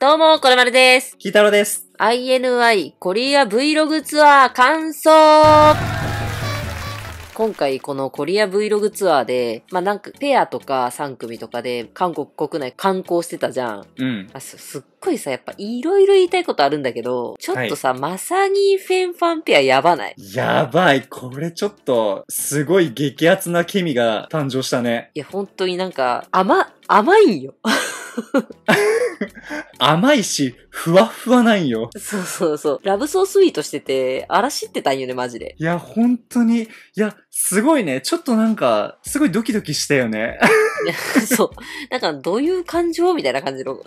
どうも、これまるです。きーたろです。INI コリア Vlog ツアー感想今回このコリア Vlog ツアーで、まあなんかペアとか3組とかで韓国国内観光してたじゃん。うん。あすすっごいさ、やっぱいろいろ言いたいことあるんだけど、ちょっとさ、はい、まさにフェンファンペアやばないやばい。これちょっと、すごい激アツなケミが誕生したね。いや、本当になんか、甘、甘いんよ。甘いし、ふわふわなんよ。そうそうそう。ラブソースイートしてて、荒らしってたんよね、マジで。いや、本当に。いや、すごいね。ちょっとなんか、すごいドキドキしたよね。そう。なんか、どういう感情みたいな感じの。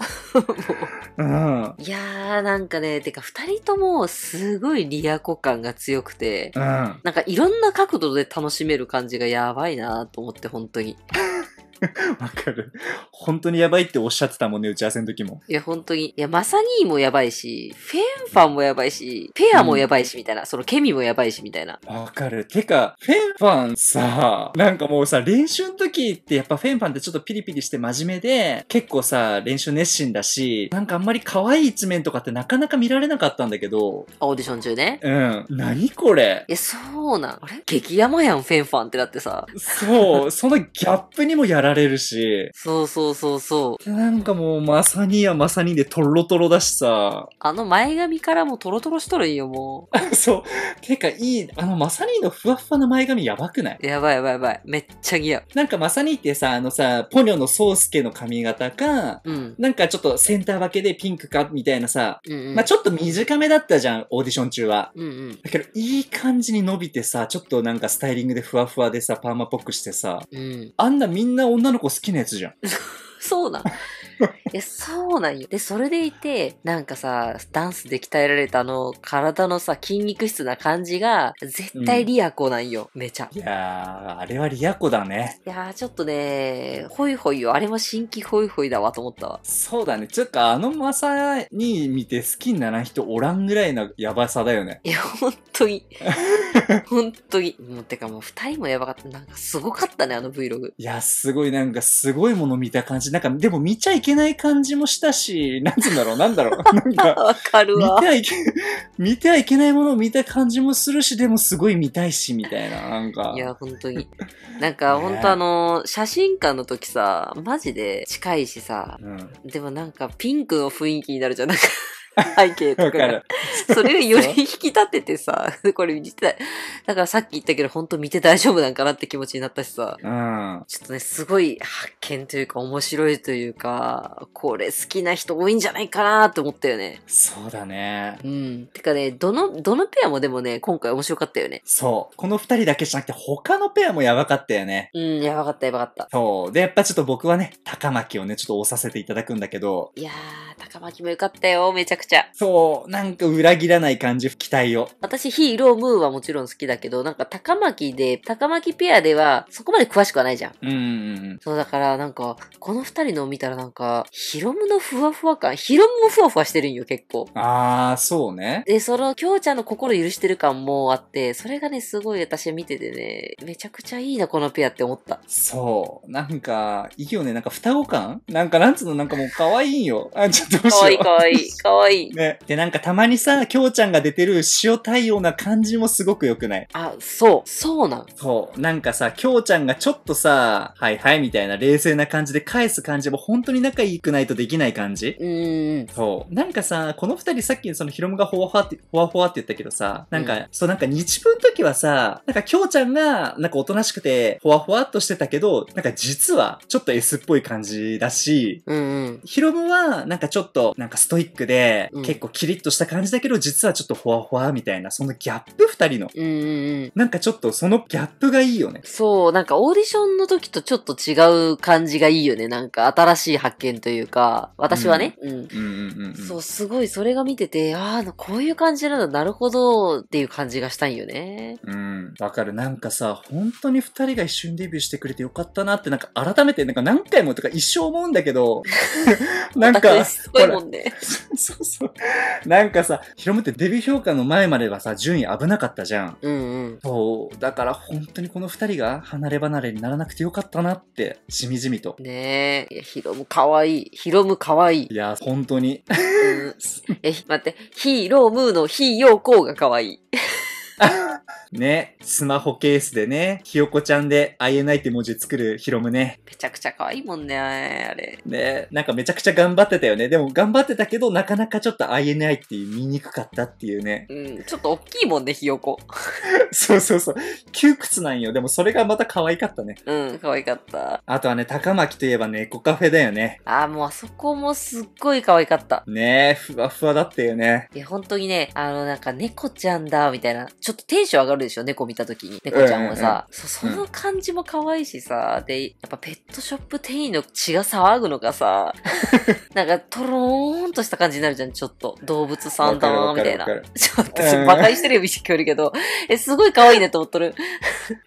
うん、いやー、なんかね、てか、二人とも、すごいリアコ感が強くて、うん、なんか、いろんな角度で楽しめる感じがやばいなと思って、本当に。わかる。本当にやばいっておっしゃってたもんね、打ち合わせの時も。いや、本当に。いや、マサニーもやばいし、フェンファンもやばいし、ペアもやばいし、みたいな、うん。そのケミもやばいし、みたいな。わかる。てか、フェンファンさ、なんかもうさ、練習の時ってやっぱフェンファンってちょっとピリピリして真面目で、結構さ、練習熱心だし、なんかあんまり可愛い一面とかってなかなか見られなかったんだけど。オーディション中ね。うん。何これ。え、そうなん。あれ激ヤマやん、フェンファンってだってさ。そう、そのギャップにもやられれるし。そうそうそうそう。なんかもう、まさにやまさにでとろとろだしさ。あの前髪からもとろとろしとるんよ、もう。そう。てか、いい、あのまさにのふわふわな前髪やばくないやばいやばいやばい。めっちゃ似合う。なんかまさにってさ、あのさ、ポニョのソースケの髪型か、うん、なんかちょっとセンター分けでピンクか、みたいなさ、うんうん、まあちょっと短めだったじゃん、オーディション中は。うんうん、だけど、いい感じに伸びてさ、ちょっとなんかスタイリングでふわふわでさ、パーマっぽくしてさ、うん、あんなみんな女の子好きなやつじゃん。そうだ。え、そうなんよ。で、それでいて、なんかさ、ダンスで鍛えられたあの、体のさ、筋肉質な感じが、絶対リアコなんよ、うん、めちゃ。いやー、あれはリアコだね。いやー、ちょっとね、ホイホイよ。あれも新規ホイホイだわと思ったわ。そうだね。ちょっとあのマサに見て好きにならん人おらんぐらいのやばさだよね。いや、本当に。本当に。もう、てかもう二人もやばかった。なんかすごかったね、あの Vlog。いや、すごい、なんかすごいもの見た感じ。なんか、でも見ちゃいけない感じもしたし、なんつうんだろう、なんだろう、なんか、わかる見てはいけ、見てはいけないものを見た感じもするし、でもすごい見たいし、みたいな、なんか。いや、本当に。なんか、ね本当あの、写真館の時さ、マジで近いしさ、うん。でもなんかピンクの雰囲気になるじゃん。なんか 背景とかが。それをより引き立ててさ、これ見てた。だからさっき言ったけど、本当見て大丈夫なんかなって気持ちになったしさ。うん。ちょっとね、すごい発見というか、面白いというか、これ好きな人多いんじゃないかなって思ったよね。そうだね。うん。てかね、どの、どのペアもでもね、今回面白かったよね。そう。この二人だけじゃなくて、他のペアもやばかったよね。うん、やばかった、やばかった。そう。で、やっぱちょっと僕はね、高巻をね、ちょっと押させていただくんだけど。いやー、高巻もよかったよ。めちゃくちゃ。くちゃ。そう、なんか裏切らない感じ、期待を。私、ヒーロームーはもちろん好きだけど、なんか高巻で、高巻ペアでは、そこまで詳しくはないじゃん。うんうんうん。そう、だからなんか、この二人のを見たらなんか、ヒロムのふわふわ感、ヒロムもふわふわしてるんよ、結構。あー、そうね。で、その、きょうちゃんの心許してる感もあって、それがね、すごい私見ててね、めちゃくちゃいいな、このペアって思った。そう。なんか、いいよね、なんか双子感なんかなんつうの、なんかもう可愛いんよ。あ、ちょっとどうしよう。かわいい、かわい可愛いい。ね。で、なんかたまにさ、きょうちゃんが出てる塩対応な感じもすごく良くないあ、そう。そうなんそう。なんかさ、きょうちゃんがちょっとさ、はいはいみたいな冷静な感じで返す感じも本当に仲良くないとできない感じうん。そう。なんかさ、この二人さっきそのヒロムがほわほわって、ほわほわって言ったけどさ、なんか、うん、そうなんか日分の時はさ、なんかきょうちゃんが、なんかおとなしくて、ほわほわっとしてたけど、なんか実はちょっと S っぽい感じだし、うんうん。ヒロムは、なんかちょっと、なんかストイックで、結構キリッとした感じだけど、実はちょっとほわほわみたいな、そのギャップ二人の。うん、なんかちょっとそのギャップがいいよね。そう、なんかオーディションの時とちょっと違う感じがいいよね。なんか新しい発見というか、私はね。うん。そう、すごいそれが見てて、ああ、こういう感じなんだ、なるほどっていう感じがしたんよね。うん。わかる。なんかさ、本当に二人が一緒にデビューしてくれてよかったなって、なんか改めて、なんか何回もとか一生思うんだけど、なんか、すごいもんね。そうそう。なんかさ、ヒロムってデビュー評価の前まではさ、順位危なかったじゃん。うんうん。そう。だから本当にこの二人が離れ離れにならなくてよかったなって、しみじみと。ねえ。いや、ヒロムかわいい。ヒロムかわいい。いや、本当に。うん、え、待って。ヒーロームーのヒーヨーコーがかわいい。ね、スマホケースでね、ひよこちゃんで INI って文字作るヒロムね。めちゃくちゃ可愛いもんね、あれ。ね、なんかめちゃくちゃ頑張ってたよね。でも頑張ってたけど、なかなかちょっと INI って見にくかったっていうね。うん、ちょっと大きいもんね、ひよこ。そうそうそう。窮屈なんよ。でもそれがまた可愛かったね。うん、可愛かった。あとはね、高巻といえば猫カフェだよね。あもうあそこもすっごい可愛かった。ねえ、ふわふわだったよね。いや、本当にね、あの、なんか猫ちゃんだ、みたいな。ちょっとテンション上がるでしょ猫見た時に猫ちゃんはさ、その感じも可愛いしさ、でやっぱペットショップ店員の血が騒ぐのがさ なんかトローンとした感じになるじゃんちょっと動物さんだなみたいなちょっと馬鹿にしてるよ見せえるけどえすごい可愛いねと思っとる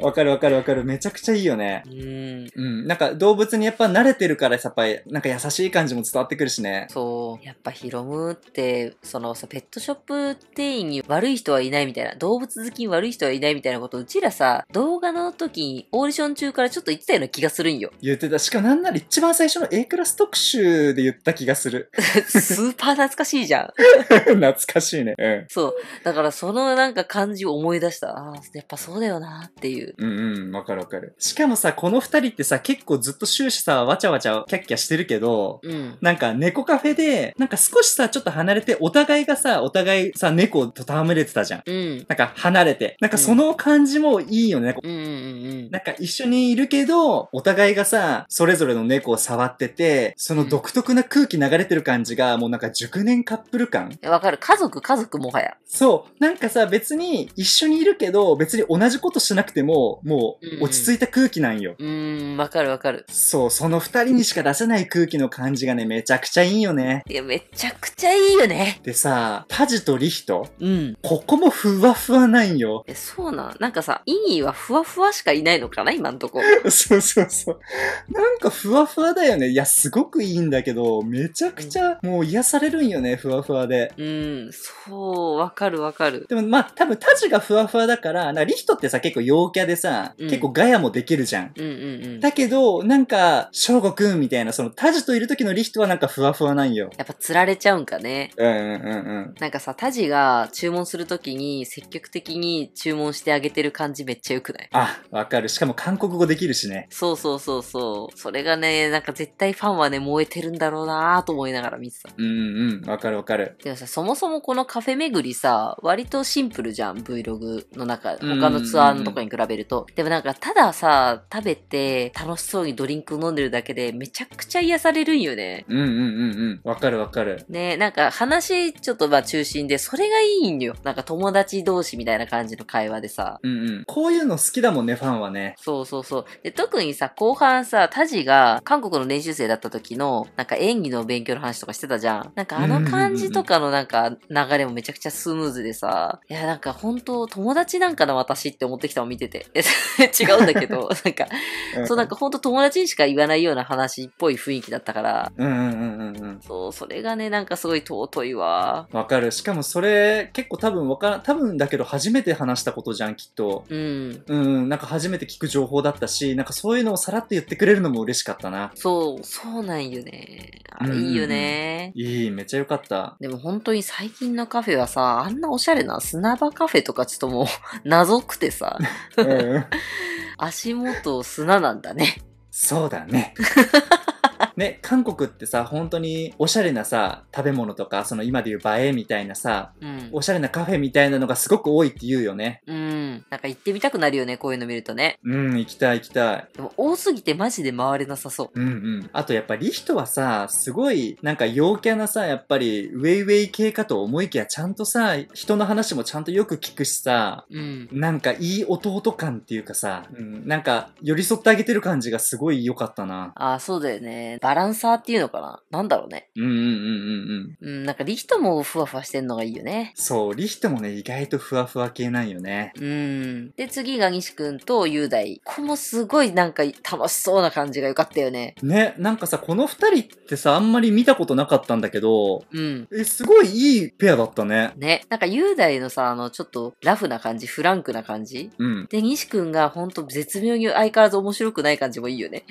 わかるわかるわかるめちゃくちゃいいよねうんうんなんか動物にやっぱ慣れてるからさっぱりなんか優しい感じも伝わってくるしねそうやっぱヒロムってそのさペットショップ店員に悪い人はいないみたいな動物好きに悪い人人はいないみたいなこと、うちらさ、動画の時にオーディション中からちょっと言ってたような気がするんよ。言ってた。しかもなんなら一番最初の A クラス特集で言った気がする。スーパー懐かしいじゃん。懐かしいね。うん。そう。だからそのなんか感じを思い出した。ああ、やっぱそうだよなっていう。うんうん、わかるわかる。しかもさ、この2人ってさ、結構ずっと終始さ、わちゃわちゃキャッキャしてるけど、うん、なんか猫カフェで、なんか少しさ、ちょっと離れて、お互いがさ、お互いさ、猫と戯れてたじゃん。うん、なんか離れて。なんかその感じもいいよね。うんうんうんなんか一緒にいるけど、お互いがさ、それぞれの猫を触ってて、その独特な空気流れてる感じが、もうなんか熟年カップル感。わかる。家族、家族もはや。そう。なんかさ、別に一緒にいるけど、別に同じことしなくても、もう落ち着いた空気なんよ。うーん、わかるわかる。そう、その二人にしか出せない空気の感じがね、めちゃくちゃいいよね。いや、めちゃくちゃいいよね。でさ、タジとリヒト、うん。ここもふわふわなんよ。そうな、なんかさ、イ味はふわふわしかいないのかな今んとこ。そうそうそう。なんかふわふわだよね。いや、すごくいいんだけど、めちゃくちゃ、もう癒されるんよね、ふわふわで。うん、そう、わかるわかる。でもまあ、多分タジがふわふわだから、なリヒトってさ、結構陽キャでさ、うん、結構ガヤもできるじゃん。うんうんうん。だけど、なんか、翔吾くんみたいな、そのタジといる時のリヒトはなんかふわふわなんよ。やっぱ釣られちゃうんかね。うんうんうんうん。なんかさ、タジが注文するときに積極的に注注文してあげてる感じめっちゃ良くないあ、わかる。しかも韓国語できるしね。そうそうそうそう。それがね、なんか絶対ファンはね、燃えてるんだろうなと思いながら見てた。うんうん、わかるわかる。でもさ、そもそもこのカフェ巡りさ、割とシンプルじゃん、Vlog の中、他のツアーのとこに比べると。でもなんか、たださ、食べて、楽しそうにドリンク飲んでるだけで、めちゃくちゃ癒されるんよね。うんうんうんうん。わかるわかる。ね、なんか話、ちょっとまあ中心で、それがいいんよ。なんか友達同士みたいな感じの会会話でさ。うんうん。こういうの好きだもんね、ファンはね。そうそうそう。で、特にさ、後半さ、タジが韓国の練習生だった時の、なんか演技の勉強の話とかしてたじゃん。なんかあの感じとかのなんか流れもめちゃくちゃスムーズでさ、いや、なんか本当友達なんかな私って思ってきたの見てて。違うんだけど、なんか、そうなんか本当友達にしか言わないような話っぽい雰囲気だったから。うんうんうんうん。そう、それがね、なんかすごい尊いわ。わかる。しかもそれ、結構多分わから、多分だけど初めて話したしたことじゃん、きっと。うん。うん、なんか初めて聞く情報だったし、なんかそういうのをさらっと言ってくれるのも嬉しかったな。そう、そうなんよね。あれいいよね、いい、めっちゃよかった。でも本当に最近のカフェはさ、あんなおしゃれな砂場カフェとかちょっともう 謎くてさ。うん、足元砂なんだね。そうだね。ね、韓国ってさ、本当におしゃれなさ、食べ物とか、その今でいう映えみたいなさ、うん、おしゃれなカフェみたいなのがすごく多いって言うよね。うん。なんか行ってみたくなるよね、こういうの見るとね。うん、行きたい行きたい。でも多すぎてマジで回れなさそう。うんうん。あとやっぱりリヒトはさ、すごい、なんか陽キャなさ、やっぱりウェイウェイ系かと思いきや、ちゃんとさ、人の話もちゃんとよく聞くしさ、うん、なんかいい弟感っていうかさ、うん、なんか寄り添ってあげてる感じがすごい良かったな。あ、そうだよね。バランサーっていうのかななんだろうね。うんうんうんうんうん。うん、なんかリヒトもふわふわしてんのがいいよね。そう、リヒトもね、意外とふわふわ系なんよね。うん。で、次が西くんと雄大。ここもすごいなんか楽しそうな感じが良かったよね。ね、なんかさ、この二人ってさ、あんまり見たことなかったんだけど、うん。え、すごいいいペアだったね。ね、なんか雄大のさ、あの、ちょっとラフな感じ、フランクな感じ。うん。で、西くんがほんと絶妙に相変わらず面白くない感じもいいよね。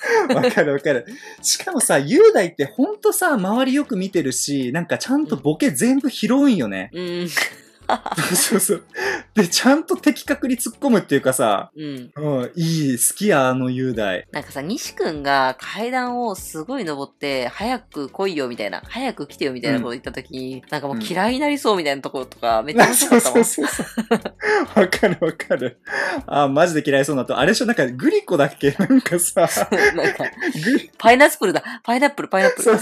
わかるわかる。しかもさ、雄大ってほんとさ、周りよく見てるし、なんかちゃんとボケ全部拾うんよね。うん。そうそう。で、ちゃんと的確に突っ込むっていうかさ、うん。うん、いい、好きや、あの雄大。なんかさ、西くんが階段をすごい登って、早く来いよみたいな、早く来てよみたいなこと言ったときに、うん、なんかもう嫌いになりそうみたいなところとか、めっちゃ面白かったもん。そうそうそうわかるわかる。あ、マジで嫌いそうなと。あれしょ、なんかグリコだっけなんかさ、なんか、パイナップルだ。パイナップル、パイナップル。そう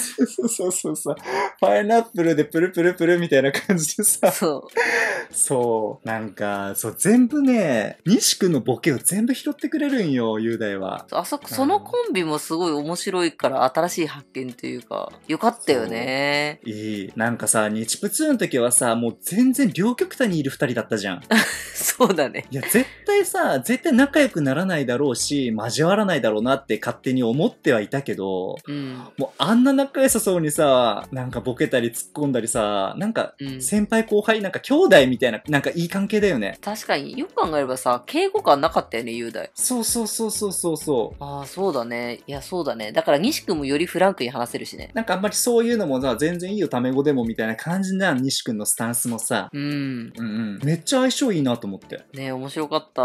そうそうそう。パイナップルでプルプルプルみたいな感じでさ。そう。そう。なんか、そう、全部ね、西君のボケを全部拾ってくれるんよ、雄大は。あそ、そのコンビもすごい面白いから、新しい発見というか、よかったよね。いい。なんかさ、日プ2の時はさ、もう全然両極端にいる二人だったじゃん。そうだね。いや、絶対さ、絶対仲良くならないだろうし、交わらないだろうなって勝手に思ってはいたけど、うん、もうあんな仲良さそうにさ、なんかボケたり突っ込んだりさ、なんか、先輩後輩なんか兄弟みたいな、なんかいい関係だよね。確かによく考えればさ、敬語感なかったよね、雄大。そうそうそうそうそうそう。ああ、そうだね。いや、そうだね。だから西君もよりフランクに話せるしね。なんかあんまりそういうのもさ、全然いいよ、タメ語でもみたいな感じな西君のスタンスもさ。うん。うんうん。めっちゃ相性いいなと思って。ね面白かった。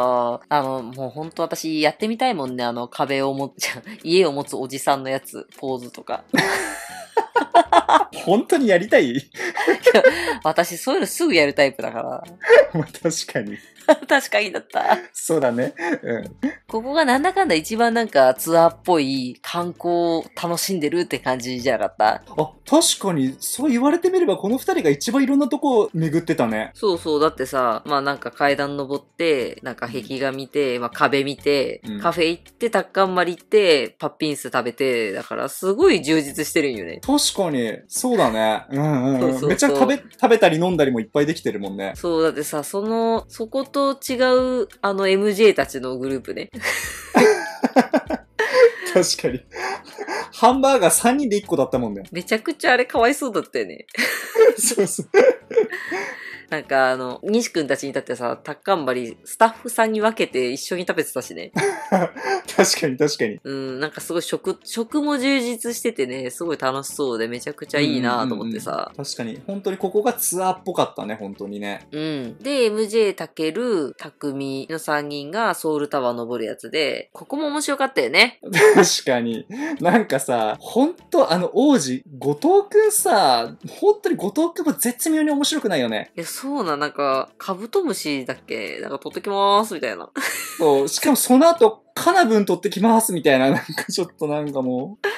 あの、もうほんと私やってみたいもんね、あの壁を持っちゃ、家を持つおじさんのやつ、ポーズとか。本当にやりたい 私そういうのすぐやるタイプだから。ま確かに。確かにだった。そうだね。うん。ここがなんだかんだ一番なんかツアーっぽい観光を楽しんでるって感じじゃなかったあ、確かに、そう言われてみればこの二人が一番いろんなとこを巡ってたね。そうそう。だってさ、まあなんか階段登って、なんか壁画見て、まあ壁見て、うん、カフェ行って、タッカンマリ行って、パッピンス食べて、だからすごい充実してるんよね。確かに、そうだね。うんうん、うん、そうそうそうめっちゃ食べ、食べたり飲んだりもいっぱいできてるもんね。そう、だってさ、その、そこと違う、あの MJ たちのグループね。確かに。ハンバーガー3人で1個だったもんね。めちゃくちゃあれかわいそうだったよね。そうそう。なんかあの、西くんたちにだってさ、タッカンバリスタッフさんに分けて一緒に食べてたしね。確かに確かに。うん、なんかすごい食、食も充実しててね、すごい楽しそうでめちゃくちゃいいなと思ってさ、確かに、本当にここがツアーっぽかったね、本当にね。うん。で、MJ たける、たくみの3人がソウルタワー登るやつで、ここも面白かったよね。確かに。なんかさ、本当あの王子、後藤くんさ、本当に後藤くんも絶妙に面白くないよね。いや、そうな、なんか、カブトムシだっけなんか取ってきまーす、みたいな。そう、しかもその後、カナブン取ってきます、みたいな、なんかちょっとなんかもう。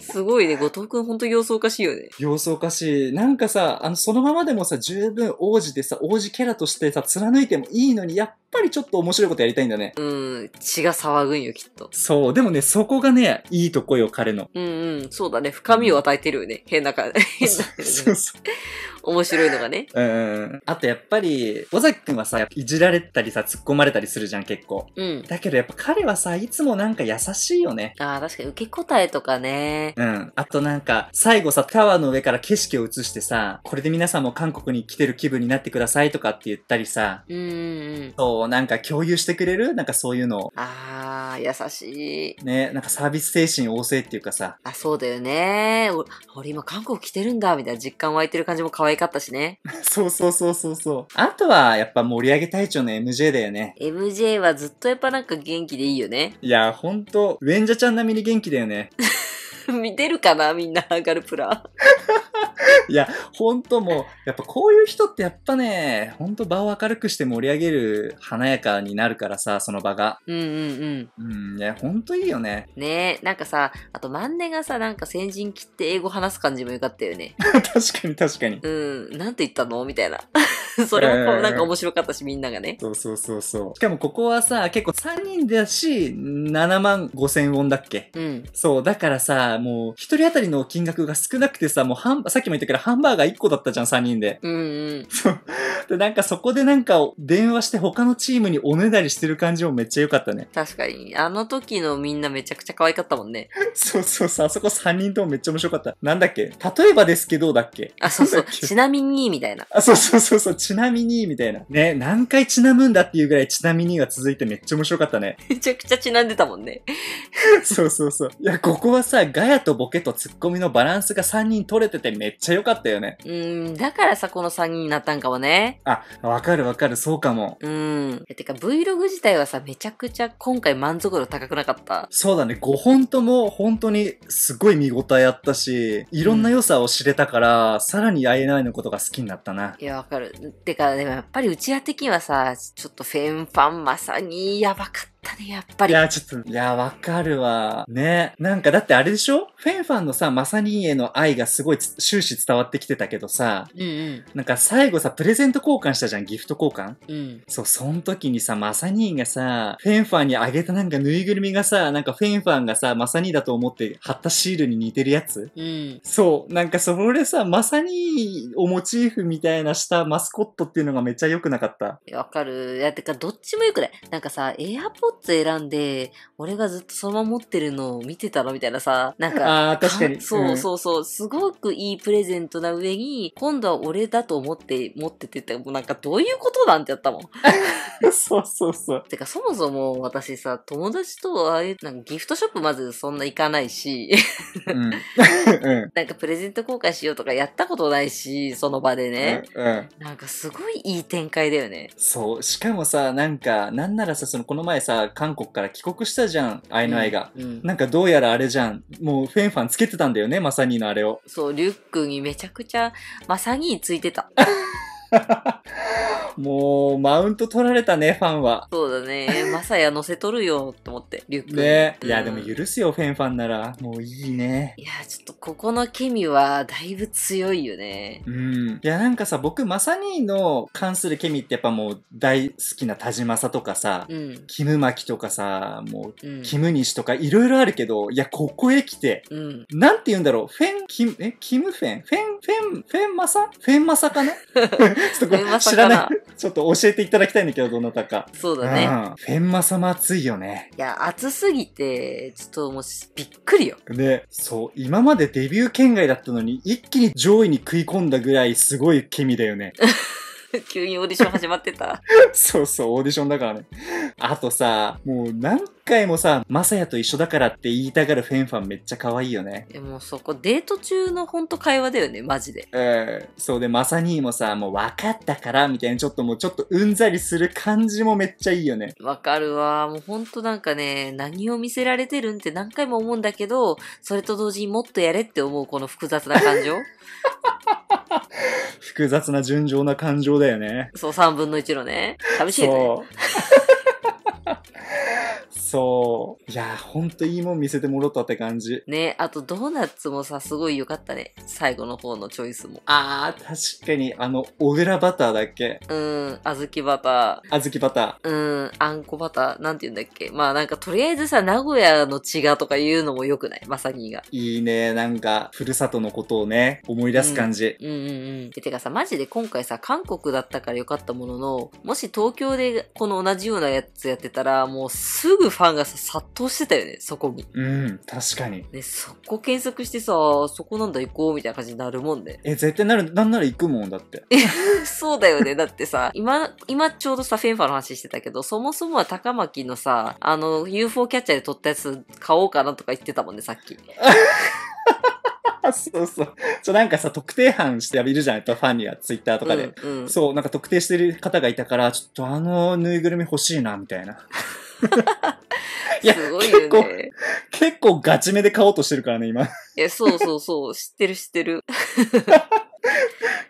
すごいね。後藤くんほんと様子おかしいよね。様子おかしい。なんかさ、あの、そのままでもさ、十分王子でさ、王子キャラとしてさ、貫いてもいいのに、やっぱりちょっと面白いことやりたいんだね。うん。血が騒ぐんよ、きっと。そう。でもね、そこがね、いいとこよ、彼の。うんうん。そうだね。深みを与えてるよね。変な感じ。変な、じ。そうそう。面白いのがね。うん。あとやっぱり、尾崎くんはさ、いじられたりさ、突っ込まれたりするじゃん、結構。うん。だけどやっぱ彼はさ、いつもなんか優しいよね。ああ、確かに受け答えとかね。うん。あとなんか、最後さ、タワーの上から景色を映してさ、これで皆さんも韓国に来てる気分になってくださいとかって言ったりさ、うん、ん。そう、なんか共有してくれるなんかそういうの。あー、優しい。ね、なんかサービス精神旺盛っていうかさ。あ、そうだよね。俺今韓国来てるんだ、みたいな実感湧いてる感じも可愛かったしね。そうそうそうそうそう。あとは、やっぱ盛り上げ隊長の MJ だよね。MJ はずっとやっぱなんか元気でいいよね。いや、ほんと、ウェンジャちゃん並みに元気だよね。見 てるかなみんな、ガルプラ。いや、ほんともう、やっぱこういう人ってやっぱね、ほんと場を明るくして盛り上げる華やかになるからさ、その場が。うんうんうん。うん、ね、ほんといいよね。ねえ、なんかさ、あとマンネがさ、なんか先陣切って英語話す感じもよかったよね。確かに確かに。うん、なんて言ったのみたいな。それもこうなんか面白かったし、みんながね。そうそうそうそう。しかもここはさ、結構3人だし、7万5千ウォンだっけうん。そう、だからさ、もう、一人当たりの金額が少なくてさ、もうハン、さっきも言ったけど、ハンバーガー1個だったじゃん、3人で。うんうん。そう。で、なんかそこでなんか、電話して他のチームにおねだりしてる感じもめっちゃ良かったね。確かに。あの時のみんなめちゃくちゃ可愛かったもんね。そうそうそう、あそこ3人ともめっちゃ面白かった。なんだっけ例えばですけどだっけあ、そうそう。ちなみに、みたいな。あ、そうそうそうそう、ちなみに、みたいな。ね、何回ちなむんだっていうぐらいちなみにが続いてめっちゃ面白かったね。めちゃくちゃちなんでたもんね。そうそうそう。いや、ここはさ、外ヤとボケとツッコミのバランスが3人取れててめっちゃ良かったよね。うん、だからさ、この3人になったんかもね。あ、わかるわかる、そうかも。うん。てか Vlog 自体はさ、めちゃくちゃ今回満足度高くなかった。そうだね、5本とも本当にすごい見応えあったし、いろんな良さを知れたから、うん、さらに INI のことが好きになったな。いや、わかる。てか、でもやっぱりうちら的にはさ、ちょっとフェンファンまさにやばかった。ったね、やっぱり。いや、ちょっと、いや、わかるわ。ね。なんかだってあれでしょフェンファンのさ、マサニーへの愛がすごい終始伝わってきてたけどさ、うんうん、なんか最後さ、プレゼント交換したじゃん、ギフト交換。うん。そう、その時にさ、マサニーがさ、フェンファンにあげたなんかぬいぐるみがさ、なんかフェンファンがさ、マサニーだと思って貼ったシールに似てるやつ。うん。そう、なんかそれさ、マサニーをモチーフみたいなしたマスコットっていうのがめっちゃ良くなかった。わかる。いや、てかどっちも良くない。なんかさ、エアポッツ選んで、俺がずっとそのまま持ってるのを見てたのみたいなさ、なんか、あ確かに、うそうそうそう、すごくいいプレゼントな上に、今度は俺だと思って持っててって、もうなんかどういうことなんてやったもん。そうそうそう。てか、そもそも私さ、友達とああいう、なんかギフトショップまずそんな行かないし、うん、なんかプレゼント交換しようとかやったことないし、その場でね。うん、うん、なんかすごいいい展開だよね。そう、しかもさ、なんか、なんならさ、そのこの前さ、韓国から帰国したじゃん、アイのアイが、うんうんなんかどうやらあれじゃん。もうフェンファンつけてたんだよね、まさにのあれを。そう、リュックにめちゃくちゃ、まさについてた。もう、マウント取られたね、ファンは。そうだね。まさや乗せとるよ、と思って、リュック。ね。いや、うん、でも許すよ、フェンファンなら。もういいね。いや、ちょっとここのケミは、だいぶ強いよね。うん。いや、なんかさ、僕、マサーの関するケミってやっぱもう、大好きな田島さとかさ、うん、キムマキとかさ、もう、キムニシとか、いろいろあるけど、いや、ここへ来て、うん、なんて言うんだろう、フェン、キム、え、キムフェンフェン、フェン、フェンマサフェンマサかな ちょっと知らない。ちょっと教えていただきたいんだけど、どなたか。そうだね。うん、フェンマ様熱いよね。いや、熱すぎて、ちょっともうびっくりよ。で、そう、今までデビュー圏外だったのに、一気に上位に食い込んだぐらいすごい気味だよね。急にオーディション始まってた。そうそう、オーディションだからね。あとさ、もう何回もさ、まさやと一緒だからって言いたがるフェンファンめっちゃ可愛いよね。でもそこデート中のほんと会話だよね、マジで。うん。そうで、まさにもさ、もう分かったからみたいな、ちょっともうちょっとうんざりする感じもめっちゃいいよね。わかるわ。もうほんとなんかね、何を見せられてるんって何回も思うんだけど、それと同時にもっとやれって思うこの複雑な感情。複雑な純情な感情だよね。そう、三分の一のね。寂しいね。そうそう。いやほんといいもん見せてもろたって感じ。ねあとドーナツもさ、すごい良かったね。最後の方のチョイスも。あー、確かに、あの、小倉バターだっけうん、小豆バター。小豆バター。うん、あんこバター。なんて言うんだっけまあなんか、とりあえずさ、名古屋の血がとか言うのも良くないまさにが。いいね。なんか、ふるさとのことをね、思い出す感じ。うん、うん、うんうんてかさ、マジで今回さ、韓国だったから良かったものの、もし東京でこの同じようなやつやってたら、もうすぐファンがさ、殺到してたよね、そこに。うん、確かに。ね、そこ検索してさ、そこなんだ行こうみたいな感じになるもんね。え、絶対なる、なんなら行くもんだって。そうだよね。だってさ、今、今ちょうどさ、フェンファの話してたけど、そもそもは高巻のさ、あの、UFO キャッチャーで撮ったやつ買おうかなとか言ってたもんね、さっき。そうそう。そう、なんかさ、特定班してやるじゃん、やっぱファンには、ツイッターとかで、うんうん。そう、なんか特定してる方がいたから、ちょっとあのぬいぐるみ欲しいな、みたいな。いや、すごいよね。結構、結構ガチ目で買おうとしてるからね、今。いや、そうそうそう、知ってる知ってる。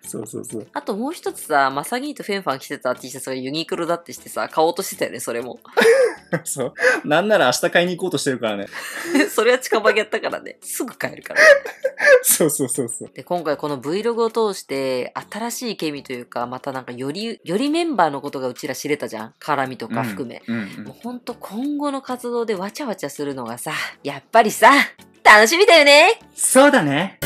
そうそうそう。あともう一つさ、マサギーとフェンファン着てた T シャツがユニクロだってしてさ、買おうとしてたよね、それも。そう。なんなら明日買いに行こうとしてるからね。それは近場にやったからね。すぐ買えるから、ね。そうそうそうそう。で、今回この Vlog を通して、新しいケミというか、またなんかより、よりメンバーのことがうちら知れたじゃん。絡みとか含め。うんもうほんと今後の活動でわちゃわちゃするのがさ、やっぱりさ、楽しみだよねそうだね。